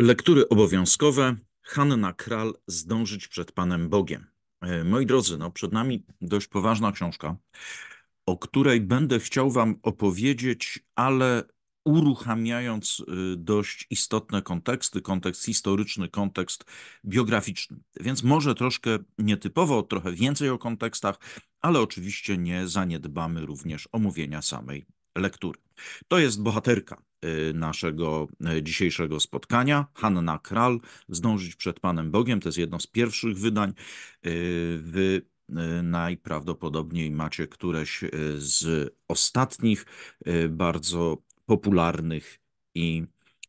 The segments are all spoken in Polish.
Lektury obowiązkowe. Hanna Kral zdążyć przed Panem Bogiem. E, moi drodzy, no przed nami dość poważna książka, o której będę chciał Wam opowiedzieć, ale uruchamiając e, dość istotne konteksty, kontekst historyczny, kontekst biograficzny. Więc może troszkę nietypowo, trochę więcej o kontekstach, ale oczywiście nie zaniedbamy również omówienia samej lektury. To jest bohaterka y, naszego y, dzisiejszego spotkania, Hanna Kral, Zdążyć przed Panem Bogiem. To jest jedno z pierwszych wydań. Y, wy najprawdopodobniej macie któreś z ostatnich bardzo popularnych i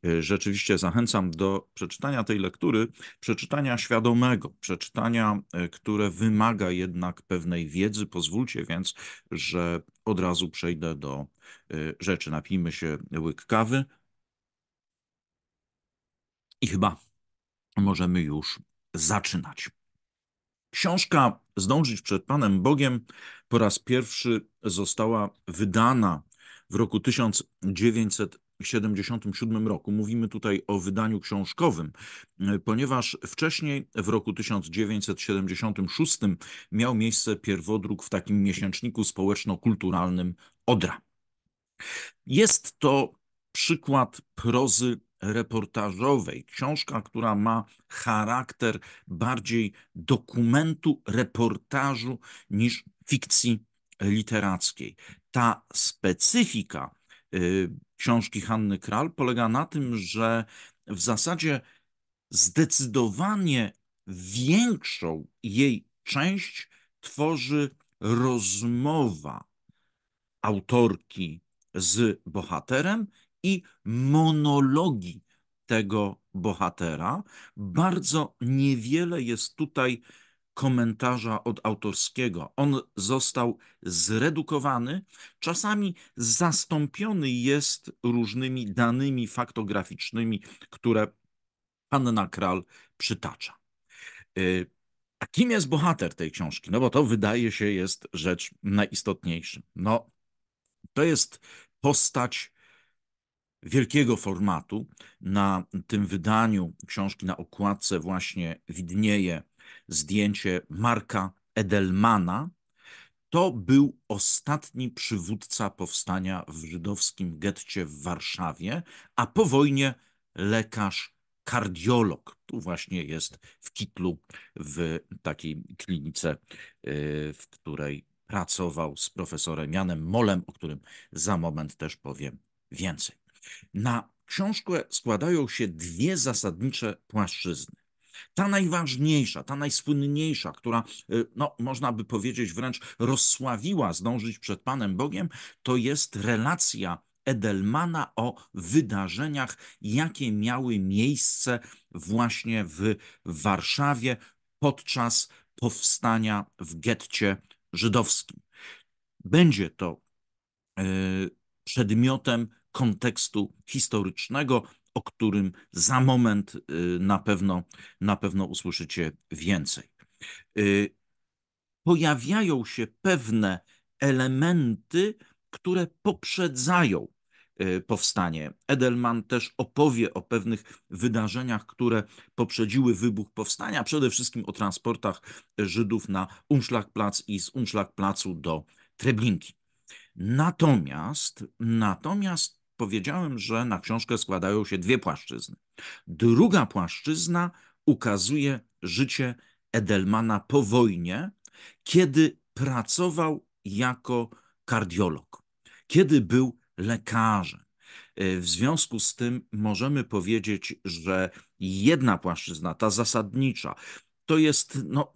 Y, rzeczywiście zachęcam do przeczytania tej lektury, przeczytania świadomego, przeczytania, y, które wymaga jednak pewnej wiedzy. Pozwólcie więc, że od razu przejdę do y, rzeczy. Napijmy się łyk kawy i chyba możemy już zaczynać. Książka Zdążyć przed Panem Bogiem po raz pierwszy została wydana w roku 1900. 1977 roku. Mówimy tutaj o wydaniu książkowym, e, ponieważ wcześniej, w roku 1976, miał miejsce pierwodruk w takim miesięczniku społeczno-kulturalnym Odra. Jest to przykład prozy reportażowej. Książka, która ma charakter bardziej dokumentu, reportażu niż fikcji literackiej. Ta specyfika y, książki Hanny Kral polega na tym, że w zasadzie zdecydowanie większą jej część tworzy rozmowa autorki z bohaterem i monologi tego bohatera. Bardzo niewiele jest tutaj komentarza od autorskiego. On został zredukowany, czasami zastąpiony jest różnymi danymi faktograficznymi, które Anna Kral przytacza. Y, a kim jest bohater tej książki? No bo to wydaje się jest rzecz najistotniejsza. No, to jest postać wielkiego formatu. Na tym wydaniu książki na okładce właśnie widnieje zdjęcie Marka Edelmana. To był ostatni przywódca powstania w żydowskim getcie w Warszawie, a po wojnie lekarz kardiolog. Tu właśnie jest w Kitlu, w takiej klinice, y, w której pracował z profesorem Janem Molem, o którym za moment też powiem więcej. Na książkę składają się dwie zasadnicze płaszczyzny. Ta najważniejsza, ta najsłynniejsza, która, y, no, można by powiedzieć, wręcz rozsławiła zdążyć przed Panem Bogiem, to jest relacja Edelmana o wydarzeniach, jakie miały miejsce właśnie w Warszawie podczas powstania w getcie żydowskim. Będzie to y, przedmiotem kontekstu historycznego, o którym za moment y, na pewno, na pewno usłyszycie więcej. Y, pojawiają się pewne elementy, które poprzedzają y, powstanie. Edelman też opowie o pewnych wydarzeniach, które poprzedziły wybuch powstania, przede wszystkim o transportach Żydów na Umschlagplatz i z Umschlagplatzu do Treblinki. Natomiast, natomiast powiedziałem, że na książkę składają się dwie płaszczyzny. Druga płaszczyzna ukazuje życie Edelmana po wojnie, kiedy pracował jako kardiolog, kiedy był lekarzem. E, w związku z tym możemy powiedzieć, że jedna płaszczyzna, ta zasadnicza, to jest no,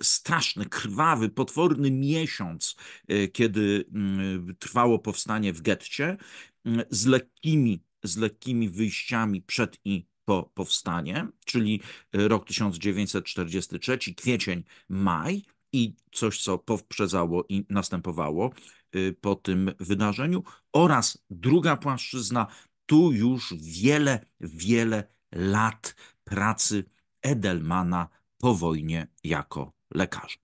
straszny, krwawy, potworny miesiąc, e, kiedy mm, trwało powstanie w getcie, Mm, z lekkimi, z lekkimi wyjściami przed i po powstanie, czyli y, rok 1943, kwiecień, maj i coś, co powprzezało i następowało y, po tym wydarzeniu, oraz druga płaszczyzna, tu już wiele, wiele lat pracy Edelmana po wojnie jako lekarza.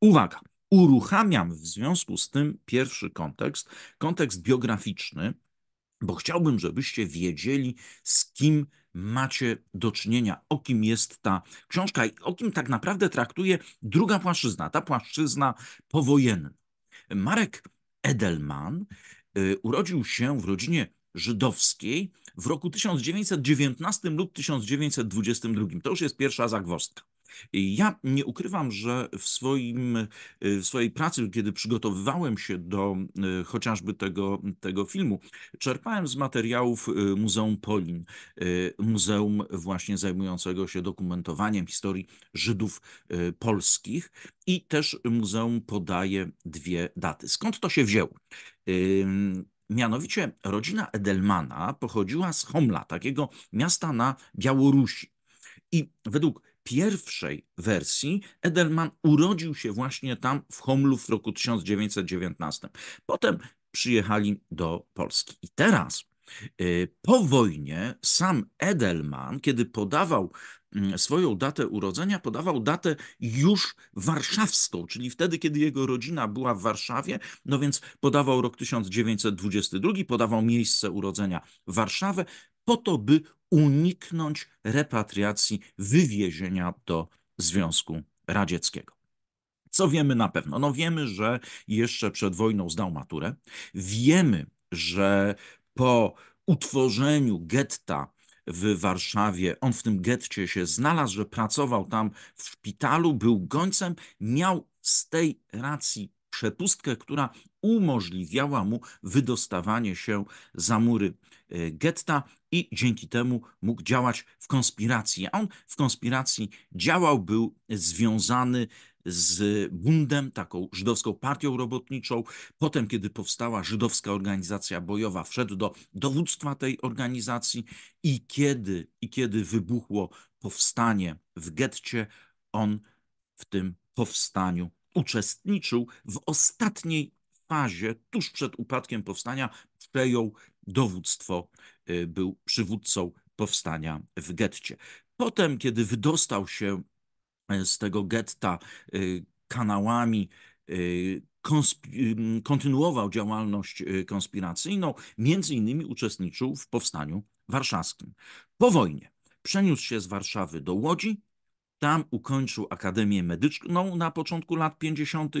Uwaga! Uruchamiam w związku z tym pierwszy kontekst, kontekst biograficzny, bo chciałbym, żebyście wiedzieli, z kim macie do czynienia, o kim jest ta książka i o kim tak naprawdę traktuje druga płaszczyzna, ta płaszczyzna powojenna. Marek Edelman y, urodził się w rodzinie żydowskiej w roku 1919 lub 1922. To już jest pierwsza zagwozdka. Ja nie ukrywam, że w, swoim, y, w swojej pracy, kiedy przygotowywałem się do y, chociażby tego, tego filmu, czerpałem z materiałów y, Muzeum Polin, muzeum właśnie zajmującego się dokumentowaniem historii Żydów polskich i też muzeum podaje dwie daty. Skąd to się wzięło? Mianowicie rodzina Edelmana pochodziła z Homla, takiego miasta na Białorusi. I według pierwszej wersji Edelman urodził się właśnie tam w Homlu w roku 1919. Potem przyjechali do Polski. I teraz y, po wojnie sam Edelman, kiedy podawał mm, swoją datę urodzenia, podawał datę już warszawską, czyli wtedy, kiedy jego rodzina była w Warszawie, no więc podawał rok 1922, podawał miejsce urodzenia Warszawę, po to, by uniknąć repatriacji, wywiezienia do Związku Radzieckiego. Co wiemy na pewno? No wiemy, że jeszcze przed wojną zdał maturę. Wiemy, że po utworzeniu getta w Warszawie. On w tym getcie się znalazł, że pracował tam w szpitalu, był gońcem, miał z tej racji przepustkę, która umożliwiała mu wydostawanie się za mury Y, getta i dzięki temu mógł działać w konspiracji. A on w konspiracji działał, był związany z Bundem, taką żydowską partią robotniczą. Potem, kiedy powstała żydowska organizacja bojowa, wszedł do dowództwa tej organizacji i kiedy, i kiedy wybuchło powstanie w getcie, on w tym powstaniu uczestniczył w ostatniej fazie, tuż przed upadkiem powstania, przejął dowództwo, y, był przywódcą powstania w getcie. Potem, kiedy wydostał się y, z tego getta y, kanałami, kontynuował działalność konspiracyjną, między innymi uczestniczył w powstaniu warszawskim. Po wojnie przeniósł się z Warszawy do Łodzi, tam ukończył Akademię Medyczną na początku lat 50.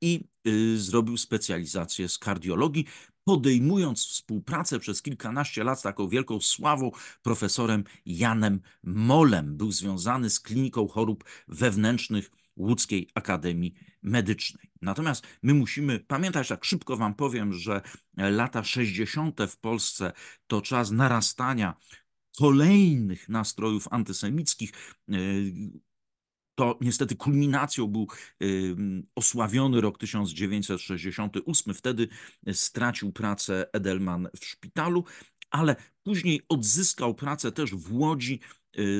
i y, zrobił specjalizację z kardiologii, podejmując współpracę przez kilkanaście lat z taką wielką sławą profesorem Janem Molem. Był związany z kliniką chorób wewnętrznych Łódzkiej Akademii Medycznej. Natomiast my musimy pamiętać, tak szybko Wam powiem, że e, lata 60. w Polsce to czas narastania kolejnych nastrojów antysemickich. E, to niestety kulminacją był e, osławiony rok 1968. Wtedy e, stracił pracę Edelman w szpitalu, ale później odzyskał pracę też w Łodzi.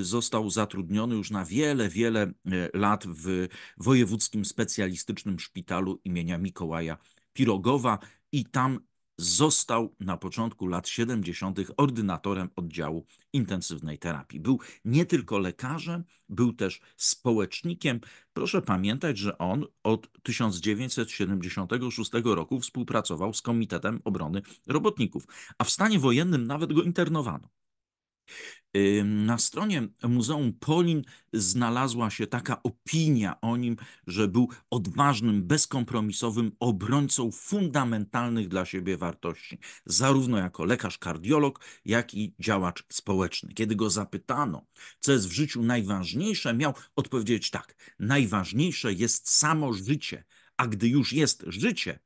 Został zatrudniony już na wiele, wiele lat w Wojewódzkim Specjalistycznym Szpitalu imienia Mikołaja Pirogowa i tam został na początku lat 70. ordynatorem oddziału intensywnej terapii. Był nie tylko lekarzem, był też społecznikiem. Proszę pamiętać, że on od 1976 roku współpracował z Komitetem Obrony Robotników, a w stanie wojennym nawet go internowano. Na stronie Muzeum Polin znalazła się taka opinia o nim, że był odważnym, bezkompromisowym obrońcą fundamentalnych dla siebie wartości, zarówno jako lekarz kardiolog, jak i działacz społeczny. Kiedy go zapytano, co jest w życiu najważniejsze, miał odpowiedzieć tak: Najważniejsze jest samo życie, a gdy już jest życie,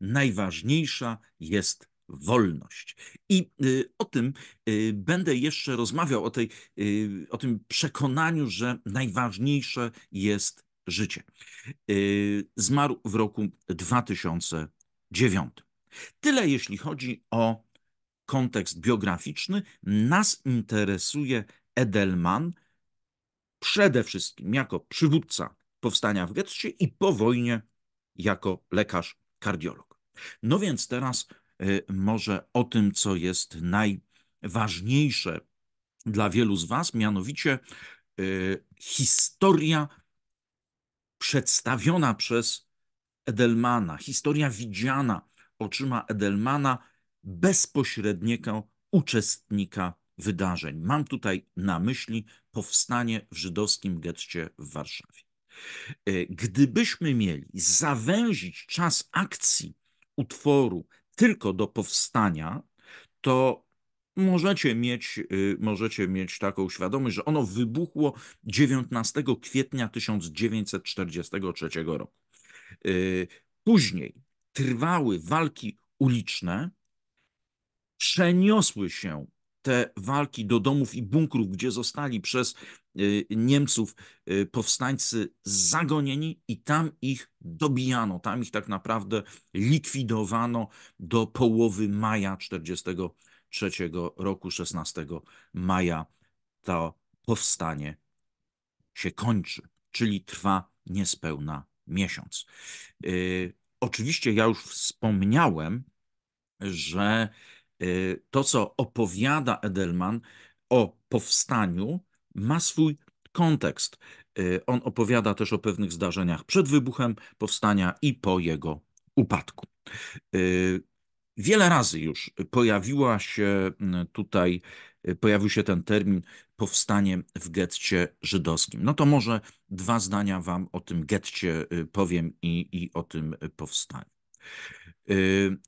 najważniejsza jest wolność. I y, o tym y, będę jeszcze rozmawiał, o, tej, y, o tym przekonaniu, że najważniejsze jest życie. Zmarł w roku 2009. Tyle jeśli chodzi o kontekst biograficzny. Nas interesuje Edelman przede wszystkim jako przywódca powstania w getcie i po wojnie jako lekarz kardiolog. No więc teraz Y, może o tym, co jest najważniejsze dla wielu z Was, mianowicie y, historia przedstawiona przez Edelmana, historia widziana oczyma Edelmana, bezpośredniego uczestnika wydarzeń. Mam tutaj na myśli powstanie w żydowskim getcie w Warszawie. Y, gdybyśmy mieli zawęzić czas akcji utworu tylko do powstania, to możecie mieć, y, możecie mieć taką świadomość, że ono wybuchło 19 kwietnia 1943 roku. Y, później trwały walki uliczne, przeniosły się te walki do domów i bunkrów, gdzie zostali przez E, Niemców e, powstańcy zagonieni i tam ich dobijano, tam ich tak naprawdę likwidowano do połowy maja 1943 roku, 16 maja to powstanie się kończy, czyli trwa niespełna miesiąc. E, oczywiście ja już wspomniałem, że to, co opowiada Edelman o powstaniu, ma swój kontekst. Y, on opowiada też o pewnych zdarzeniach przed wybuchem powstania i po jego upadku. Y, wiele razy już pojawiła się mm, tutaj, y, pojawił się ten termin powstanie w getcie żydowskim. No to może dwa zdania Wam o tym getcie powiem i, i o tym powstaniu.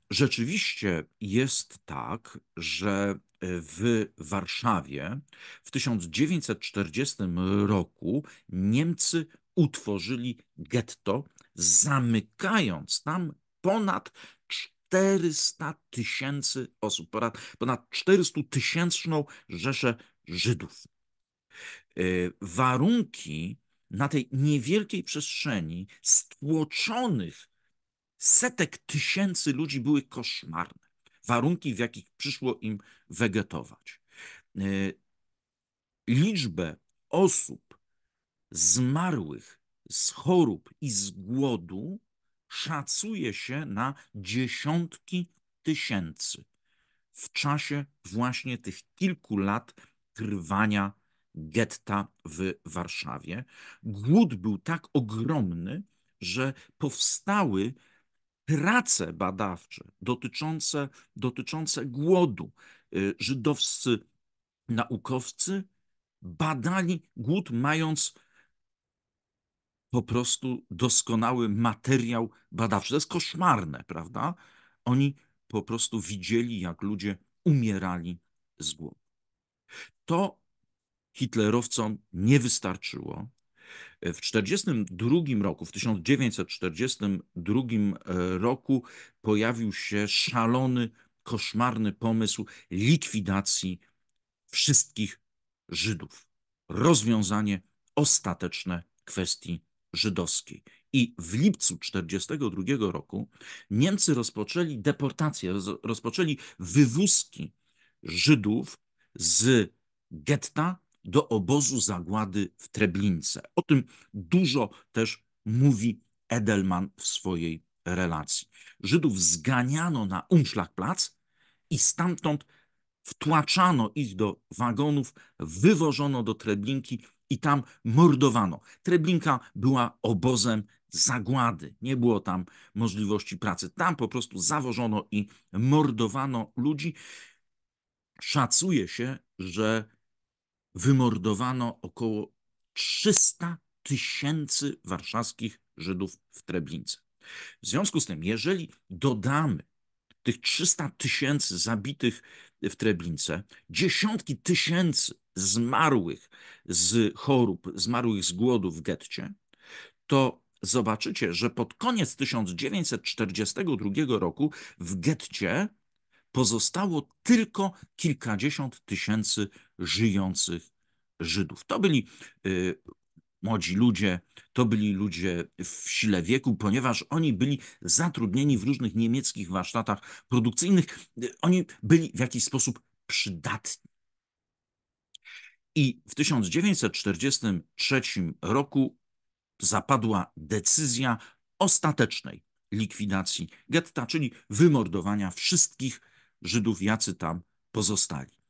Rzeczywiście jest tak, że w Warszawie w 1940 roku Niemcy utworzyli getto, zamykając tam ponad 400 tysięcy osób, ponad, 400 tysięczną rzeszę Żydów. E, warunki na tej niewielkiej przestrzeni stłoczonych setek tysięcy ludzi były koszmarne warunki, w jakich przyszło im wegetować. E, liczbę osób zmarłych z chorób i z głodu szacuje się na dziesiątki tysięcy w czasie właśnie tych kilku lat trwania getta w Warszawie. Głód był tak ogromny, że powstały prace badawcze dotyczące, dotyczące głodu. Y, żydowscy naukowcy badali głód, mając po prostu doskonały materiał badawczy. To jest koszmarne, prawda? Oni po prostu widzieli, jak ludzie umierali z głodu. To hitlerowcom nie wystarczyło. W 1942 roku, w 1942 e, roku pojawił się szalony, koszmarny pomysł likwidacji wszystkich Żydów. Rozwiązanie ostateczne kwestii żydowskiej. I w lipcu 1942 roku Niemcy rozpoczęli deportację, rozpoczęli wywózki Żydów z getta do obozu zagłady w Treblince. O tym dużo też mówi Edelman w swojej relacji. Żydów zganiano na Umschlagplatz i stamtąd wtłaczano ich do wagonów, wywożono do Treblinki i tam mordowano. Treblinka była obozem zagłady. Nie było tam możliwości pracy. Tam po prostu zawożono i mordowano ludzi. Szacuje się, że wymordowano około 300 tysięcy warszawskich Żydów w Treblince. W związku z tym, jeżeli dodamy tych 300 tysięcy zabitych w Treblince, dziesiątki tysięcy zmarłych z chorób, zmarłych z głodu w getcie, to zobaczycie, że pod koniec 1942 roku w getcie pozostało tylko kilkadziesiąt tysięcy żyjących Żydów. To byli y, młodzi ludzie, to byli ludzie w sile wieku, ponieważ oni byli zatrudnieni w różnych niemieckich warsztatach produkcyjnych. Y, oni byli w jakiś sposób przydatni. I w 1943 roku zapadła decyzja ostatecznej likwidacji getta, czyli wymordowania wszystkich Żydów, jacy tam pozostali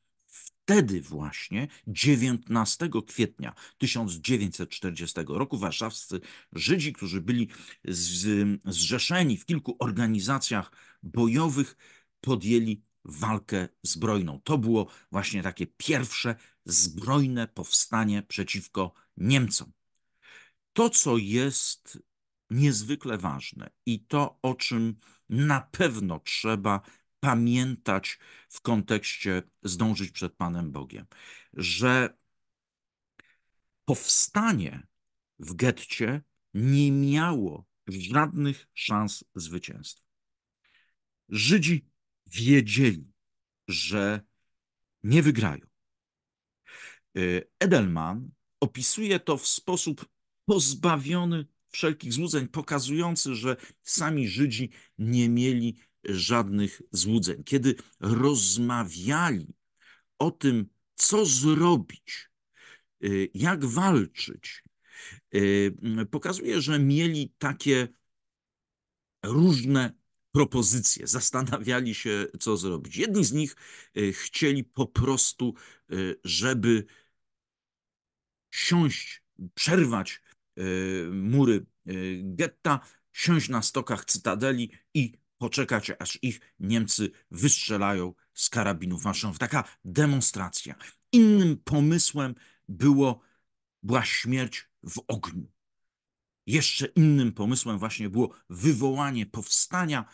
wtedy właśnie 19 kwietnia 1940 roku warszawscy Żydzi, którzy byli z, zrzeszeni w kilku organizacjach bojowych, podjęli walkę zbrojną. To było właśnie takie pierwsze zbrojne powstanie przeciwko Niemcom. To, co jest niezwykle ważne i to, o czym na pewno trzeba pamiętać w kontekście zdążyć przed Panem Bogiem, że powstanie w getcie nie miało żadnych szans zwycięstwa. Żydzi wiedzieli, że nie wygrają. Y, Edelman opisuje to w sposób pozbawiony wszelkich złudzeń, pokazujący, że sami Żydzi nie mieli żadnych złudzeń. Kiedy rozmawiali o tym, co zrobić, y, jak walczyć, y, pokazuje, że mieli takie różne propozycje, zastanawiali się, co zrobić. Jedni z nich y, chcieli po prostu, żeby siąść, przerwać mury getta, siąść na stokach cytadeli i poczekać, aż ich Niemcy wystrzelają z karabinów maszynowych. Taka demonstracja. Innym pomysłem było, była śmierć w ogniu. Jeszcze innym pomysłem właśnie było wywołanie powstania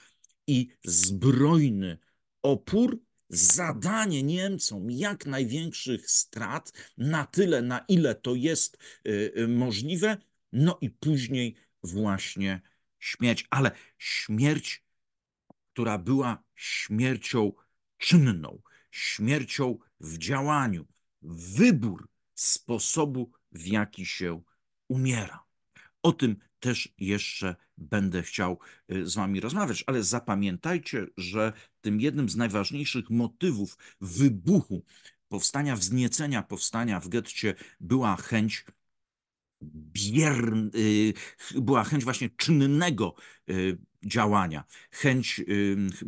i zbrojny opór, zadanie Niemcom jak największych strat, na tyle, na ile to jest y, y, możliwe, no i później właśnie śmierć. Ale śmierć która była śmiercią czynną, śmiercią w działaniu, wybór sposobu, w jaki się umiera. O tym też jeszcze będę chciał y, z Wami rozmawiać, ale zapamiętajcie, że tym jednym z najważniejszych motywów wybuchu powstania, wzniecenia powstania w getcie była chęć bier, y, była chęć właśnie czynnego y, działania, chęć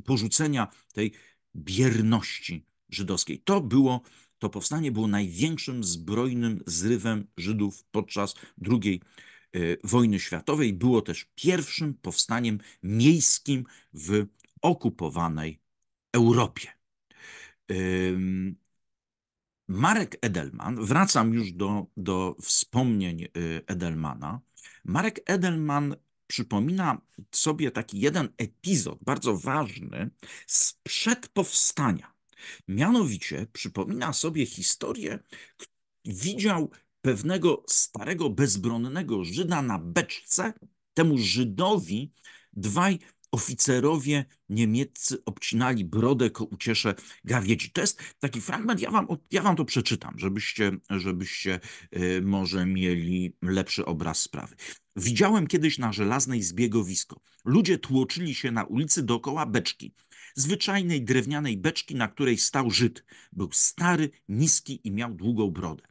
porzucenia tej bierności żydowskiej. To było, to powstanie było największym zbrojnym zrywem Żydów podczas II y, wojny światowej. Było też pierwszym powstaniem miejskim w okupowanej Europie. Marek Edelman, wracam już do, do wspomnień y, Edelmana. Marek Edelman przypomina sobie taki jeden epizod bardzo ważny sprzed powstania. Mianowicie przypomina sobie historię, widział pewnego starego, bezbronnego Żyda na beczce. Temu Żydowi dwaj oficerowie niemieccy obcinali brodę ko uciesze gawiedzi. To jest taki fragment, ja wam, ja wam to przeczytam, żebyście, żebyście e, może mieli lepszy obraz sprawy. Widziałem kiedyś na żelaznej zbiegowisko. Ludzie tłoczyli się na ulicy dookoła beczki. Zwyczajnej drewnianej beczki, na której stał Żyd. Był stary, niski i miał długą brodę.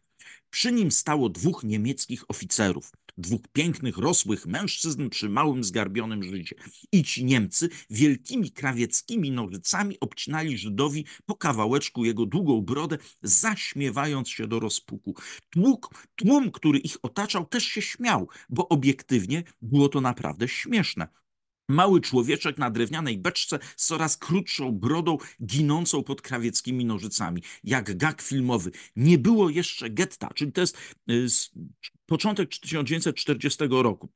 Przy nim stało dwóch niemieckich oficerów dwóch pięknych, rosłych mężczyzn przy małym, zgarbionym Żydzie. I ci Niemcy wielkimi, krawieckimi nożycami obcinali Żydowi po kawałeczku jego długą brodę, zaśmiewając się do rozpuku. Tłuk, tłum, który ich otaczał, też się śmiał, bo obiektywnie było to naprawdę śmieszne. Mały człowieczek na drewnianej beczce z coraz krótszą brodą, ginącą pod krawieckimi nożycami, jak gag filmowy. Nie było jeszcze getta, czyli to jest y, początek 1940 roku.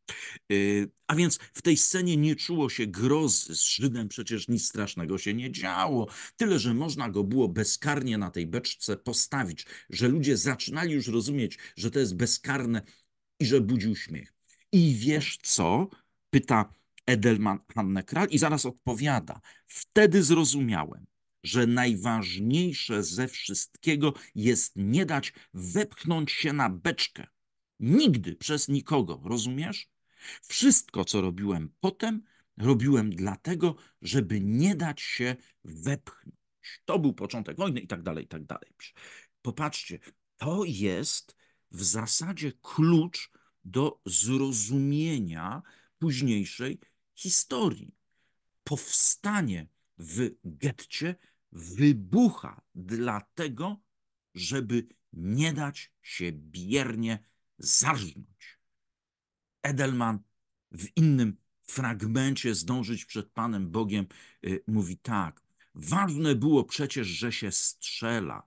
Y, a więc w tej scenie nie czuło się grozy z Żydem, przecież nic strasznego się nie działo. Tyle, że można go było bezkarnie na tej beczce postawić, że ludzie zaczynali już rozumieć, że to jest bezkarne i że budził śmiech. I wiesz co? Pyta Edelman Hannę Kral i zaraz odpowiada. Wtedy zrozumiałem, że najważniejsze ze wszystkiego jest nie dać wepchnąć się na beczkę. Nigdy przez nikogo, rozumiesz? Wszystko, co robiłem potem, robiłem dlatego, żeby nie dać się wepchnąć. To był początek wojny i tak dalej, i tak dalej. Popatrzcie, to jest w zasadzie klucz do zrozumienia późniejszej historii. Powstanie w getcie wybucha dlatego, żeby nie dać się biernie zarżnąć. Edelman w innym fragmencie zdążyć przed Panem Bogiem y, mówi tak. Ważne było przecież, że się strzela.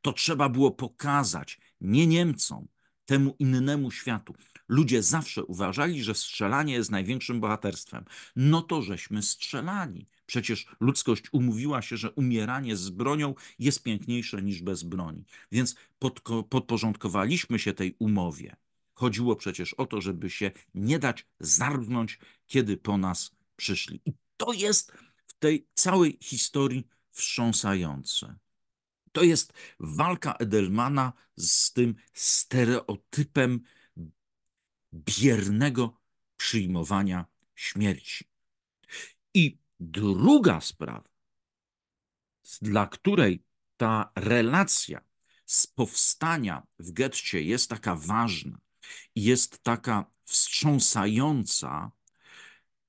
To trzeba było pokazać nie Niemcom, temu innemu światu. Ludzie zawsze uważali, że strzelanie jest największym bohaterstwem. No to żeśmy strzelani. Przecież ludzkość umówiła się, że umieranie z bronią jest piękniejsze niż bez broni. Więc podporządkowaliśmy się tej umowie. Chodziło przecież o to, żeby się nie dać zarwnąć, kiedy po nas przyszli. I to jest w tej całej historii wstrząsające. To jest walka Edelmana z tym stereotypem biernego przyjmowania śmierci. I druga sprawa, dla której ta relacja z powstania w getcie jest taka ważna i jest taka wstrząsająca,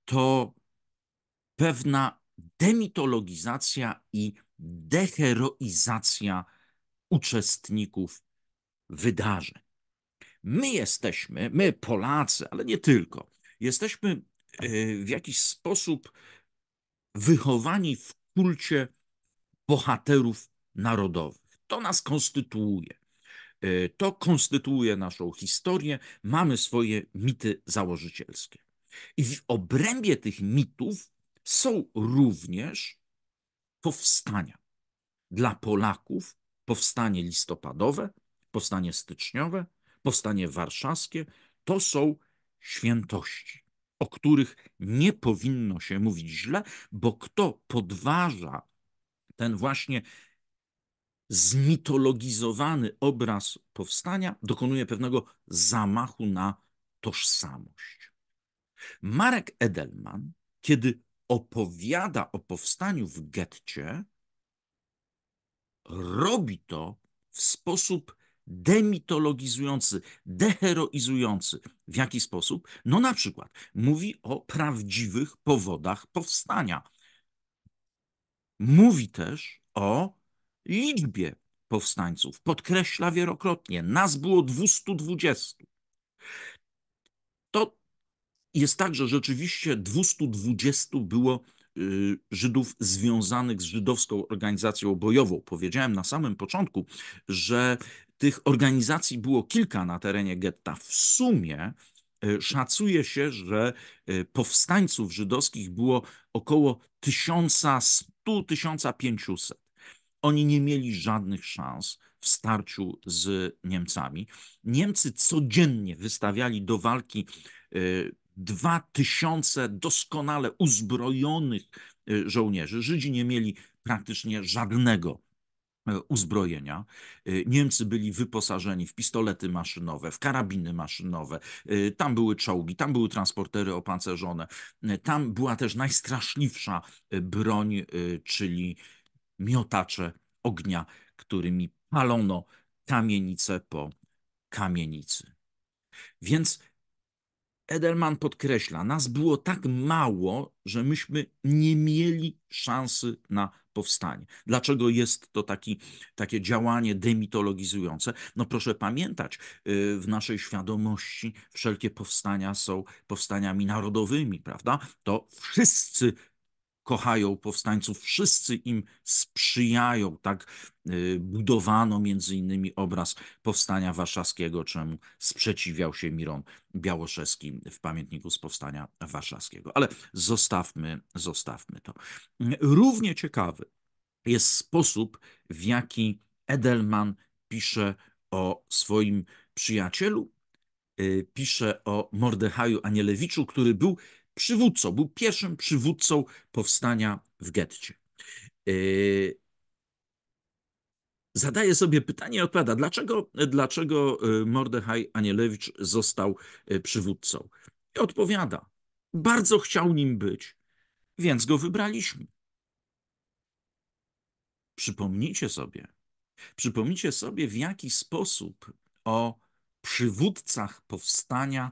to pewna demitologizacja i deheroizacja uczestników wydarzeń. My jesteśmy, my Polacy, ale nie tylko, jesteśmy e, w jakiś sposób wychowani w kulcie bohaterów narodowych. To nas konstytuuje. E, to konstytuuje naszą historię, mamy swoje mity założycielskie. I w obrębie tych mitów są również powstania. Dla Polaków powstanie listopadowe, powstanie styczniowe, powstanie warszawskie to są świętości, o których nie powinno się mówić źle, bo kto podważa ten właśnie zmitologizowany obraz powstania, dokonuje pewnego zamachu na tożsamość. Marek Edelman, kiedy opowiada o powstaniu w getcie, robi to w sposób demitologizujący, deheroizujący. W jaki sposób? No na przykład mówi o prawdziwych powodach powstania. Mówi też o liczbie powstańców. Podkreśla wielokrotnie, nas było 220. To jest tak, że rzeczywiście 220 było y, Żydów związanych z żydowską organizacją bojową. Powiedziałem na samym początku, że tych organizacji było kilka na terenie getta. W sumie y, szacuje się, że y, powstańców żydowskich było około 1100-1500. Oni nie mieli żadnych szans w starciu z Niemcami. Niemcy codziennie wystawiali do walki dwa tysiące doskonale uzbrojonych y, żołnierzy. Żydzi nie mieli praktycznie żadnego y, uzbrojenia. Y, Niemcy byli wyposażeni w pistolety maszynowe, w karabiny maszynowe, tam były czołgi, tam były transportery opancerzone, tam była też najstraszliwsza broń, czyli miotacze ognia, którymi palono kamienice po kamienicy. Więc Edelman podkreśla, nas było tak mało, że myśmy nie mieli szansy na powstanie. Dlaczego jest to taki, takie działanie demitologizujące? No proszę pamiętać, y, w naszej świadomości wszelkie powstania są powstaniami narodowymi, prawda? To wszyscy kochają powstańców, wszyscy im sprzyjają. Tak y, budowano między innymi obraz powstania warszawskiego, czemu sprzeciwiał się Miron Białoszewski w pamiętniku z powstania warszawskiego. Ale zostawmy, zostawmy to. Równie ciekawy jest sposób, w jaki Edelman pisze o swoim przyjacielu, y, pisze o Mordechaju Anielewiczu, który był przywódcą, był pierwszym przywódcą powstania w getcie. Yy, Zadaje sobie pytanie i odpowiada, dlaczego, dlaczego y, Mordechaj Anielewicz został y, przywódcą. I odpowiada, bardzo chciał nim być, więc go wybraliśmy. Przypomnijcie sobie, przypomnijcie sobie, w jaki sposób o przywódcach powstania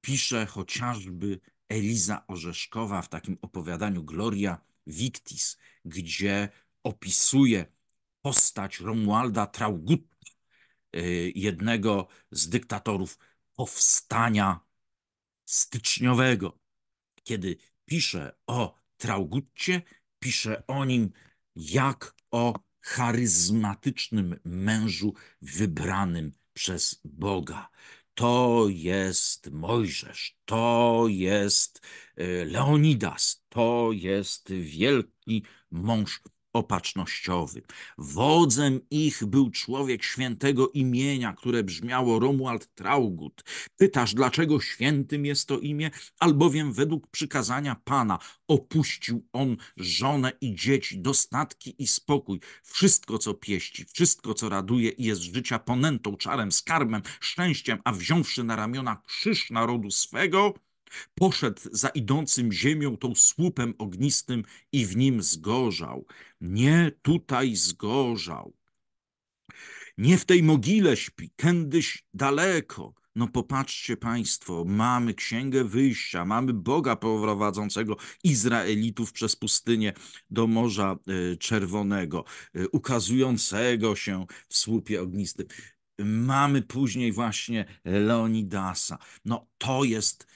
pisze chociażby Eliza Orzeszkowa w takim opowiadaniu Gloria Victis, gdzie opisuje postać Romualda Traugutta, y, jednego z dyktatorów powstania styczniowego. Kiedy pisze o Traugutcie, pisze o nim jak o charyzmatycznym mężu wybranym przez Boga to jest Mojżesz, to jest y, Leonidas, to jest wielki mąż opatrznościowy. Wodzem ich był człowiek świętego imienia, które brzmiało Romuald Traugut. Pytasz, dlaczego świętym jest to imię? Albowiem według przykazania Pana opuścił on żonę i dzieci, dostatki i spokój, wszystko co pieści, wszystko co raduje i jest życia ponętą, czarem, skarbem, szczęściem, a wziąwszy na ramiona krzyż narodu swego, Poszedł za idącym ziemią tą słupem ognistym i w nim zgorzał. Nie tutaj zgorzał. Nie w tej mogile śpi, kędyś daleko. No popatrzcie Państwo, mamy Księgę Wyjścia, mamy Boga prowadzącego Izraelitów przez pustynię do Morza e, Czerwonego, e, ukazującego się w słupie ognistym. Mamy później właśnie Leonidasa. No to jest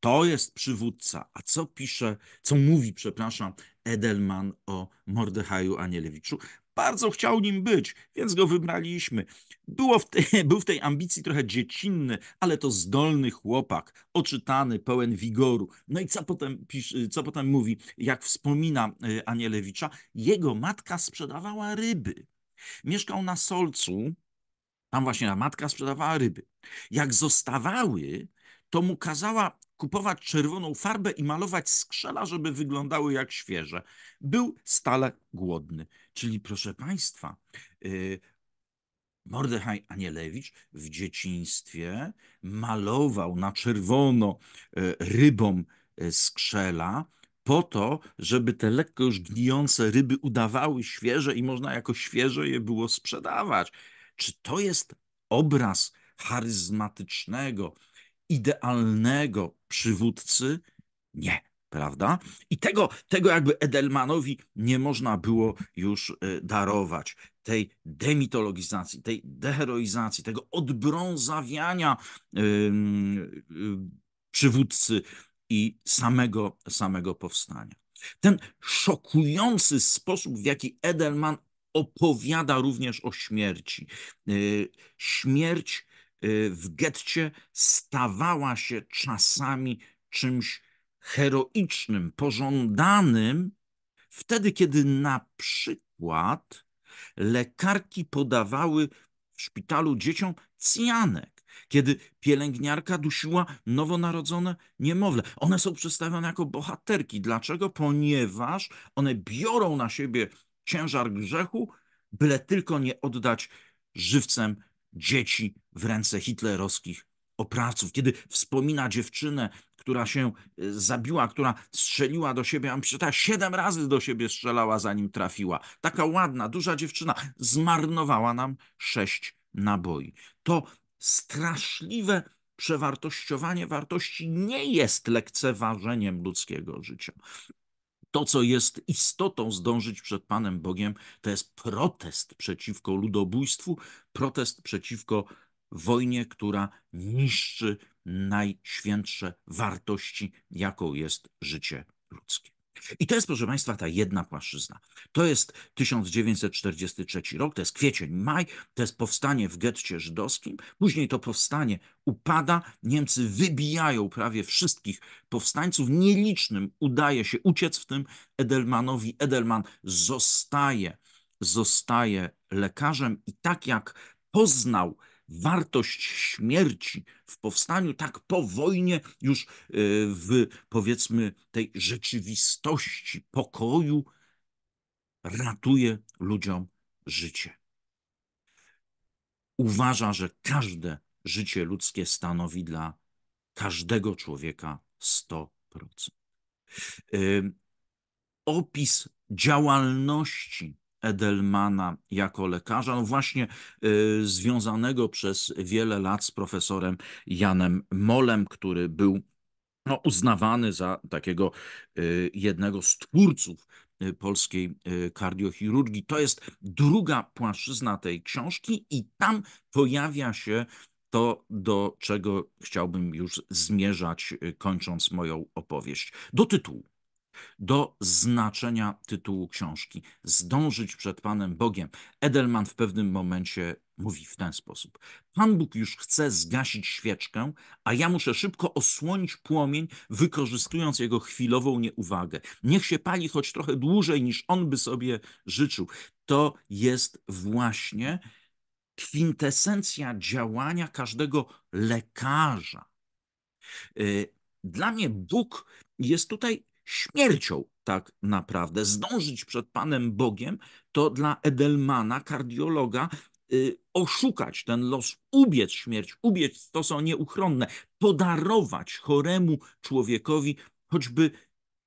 to jest przywódca. A co pisze, co mówi, przepraszam, Edelman o Mordechaju Anielewiczu? Bardzo chciał nim być, więc go wybraliśmy. Było w tej, był w tej ambicji trochę dziecinny, ale to zdolny chłopak, oczytany, pełen wigoru. No i co potem, co potem mówi, jak wspomina e, Anielewicza? Jego matka sprzedawała ryby. Mieszkał na Solcu, tam właśnie matka sprzedawała ryby. Jak zostawały, to mu kazała kupować czerwoną farbę i malować skrzela, żeby wyglądały jak świeże. Był stale głodny. Czyli, proszę Państwa, y, Mordechaj Anielewicz w dzieciństwie malował na czerwono y, rybom y, skrzela po to, żeby te lekko już gnijące ryby udawały świeże i można jako świeże je było sprzedawać. Czy to jest obraz charyzmatycznego, idealnego przywódcy nie, prawda? I tego, tego jakby Edelmanowi nie można było już y, darować. Tej demitologizacji, tej deheroizacji, tego odbrązawiania yy, yy, przywódcy i samego, samego powstania. Ten szokujący sposób, w jaki Edelman opowiada również o śmierci. Y, śmierć Y, w getcie stawała się czasami czymś heroicznym, pożądanym, wtedy kiedy na przykład lekarki podawały w szpitalu dzieciom cjanek, kiedy pielęgniarka dusiła nowonarodzone niemowlę. One są przedstawione jako bohaterki. Dlaczego? Ponieważ one biorą na siebie ciężar grzechu, byle tylko nie oddać żywcem dzieci w ręce hitlerowskich oprawców, kiedy wspomina dziewczynę, która się e, zabiła, która strzeliła do siebie, a ta siedem razy do siebie strzelała, zanim trafiła. Taka ładna, duża dziewczyna zmarnowała nam sześć naboi. To straszliwe przewartościowanie wartości nie jest lekceważeniem ludzkiego życia to, co jest istotą zdążyć przed Panem Bogiem, to jest protest przeciwko ludobójstwu, protest przeciwko wojnie, która niszczy najświętsze wartości, jaką jest życie ludzkie. I to jest, proszę Państwa, ta jedna płaszczyzna. To jest 1943 rok, to jest kwiecień, maj, to jest powstanie w getcie żydowskim. Później to powstanie upada, Niemcy wybijają prawie wszystkich powstańców. Nielicznym udaje się uciec, w tym Edelmanowi. Edelman zostaje, zostaje lekarzem i tak jak poznał wartość śmierci w powstaniu, tak po wojnie, już e, w powiedzmy tej rzeczywistości pokoju, ratuje ludziom życie. Uważa, że każde życie ludzkie stanowi dla każdego człowieka 100%. E, opis działalności Edelmana jako lekarza, no właśnie y, związanego przez wiele lat z profesorem Janem Molem, który był no, uznawany za takiego y, jednego z twórców y, polskiej kardiochirurgii. To jest druga płaszczyzna tej książki i tam pojawia się to, do czego chciałbym już zmierzać, kończąc moją opowieść. Do tytułu do znaczenia tytułu książki, zdążyć przed Panem Bogiem. Edelman w pewnym momencie mówi w ten sposób: Pan Bóg już chce zgasić świeczkę, a ja muszę szybko osłonić płomień, wykorzystując jego chwilową nieuwagę. Niech się pali choć trochę dłużej niż on by sobie życzył. To jest właśnie kwintesencja działania każdego lekarza. Y, dla mnie Bóg jest tutaj śmiercią tak naprawdę. Zdążyć przed Panem Bogiem to dla Edelmana, kardiologa, y, oszukać ten los, ubiec śmierć, ubiec to są nieuchronne, podarować choremu człowiekowi choćby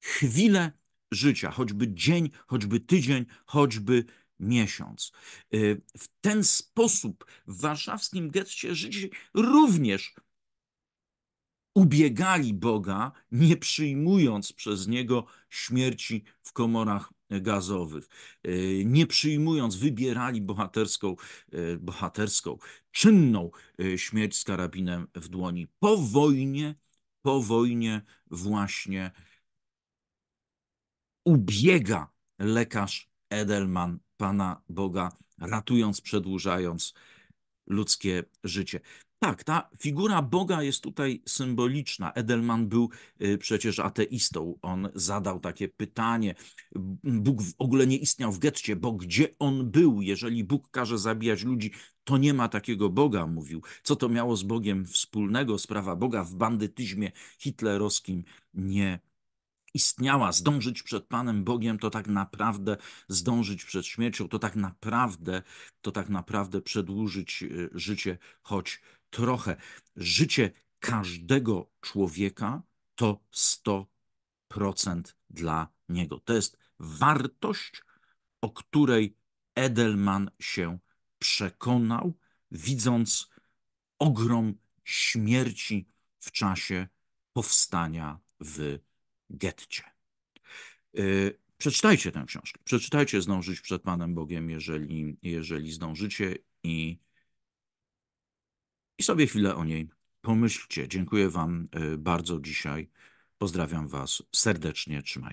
chwilę życia, choćby dzień, choćby tydzień, choćby miesiąc. Y, w ten sposób w warszawskim getcie Żydzi również ubiegali Boga, nie przyjmując przez niego śmierci w komorach gazowych, e, nie przyjmując, wybierali bohaterską, e, bohaterską, czynną e, śmierć z karabinem w dłoni. Po wojnie, po wojnie właśnie ubiega lekarz Edelman Pana Boga, ratując, przedłużając ludzkie życie. Tak, ta figura Boga jest tutaj symboliczna. Edelman był y, przecież ateistą. On zadał takie pytanie. Bóg w ogóle nie istniał w getcie, bo gdzie on był? Jeżeli Bóg każe zabijać ludzi, to nie ma takiego Boga, mówił. Co to miało z Bogiem wspólnego? Sprawa Boga w bandytyzmie hitlerowskim nie istniała. Zdążyć przed Panem Bogiem to tak naprawdę zdążyć przed śmiercią, to tak naprawdę, to tak naprawdę przedłużyć y, życie choć trochę. Życie każdego człowieka to 100% dla niego. To jest wartość, o której Edelman się przekonał, widząc ogrom śmierci w czasie powstania w getcie. E, przeczytajcie tę książkę. Przeczytajcie Zdążyć przed Panem Bogiem, jeżeli, jeżeli zdążycie, i i sobie chwilę o niej pomyślcie. Dziękuję Wam y, bardzo dzisiaj. Pozdrawiam Was serdecznie. Trzymajcie.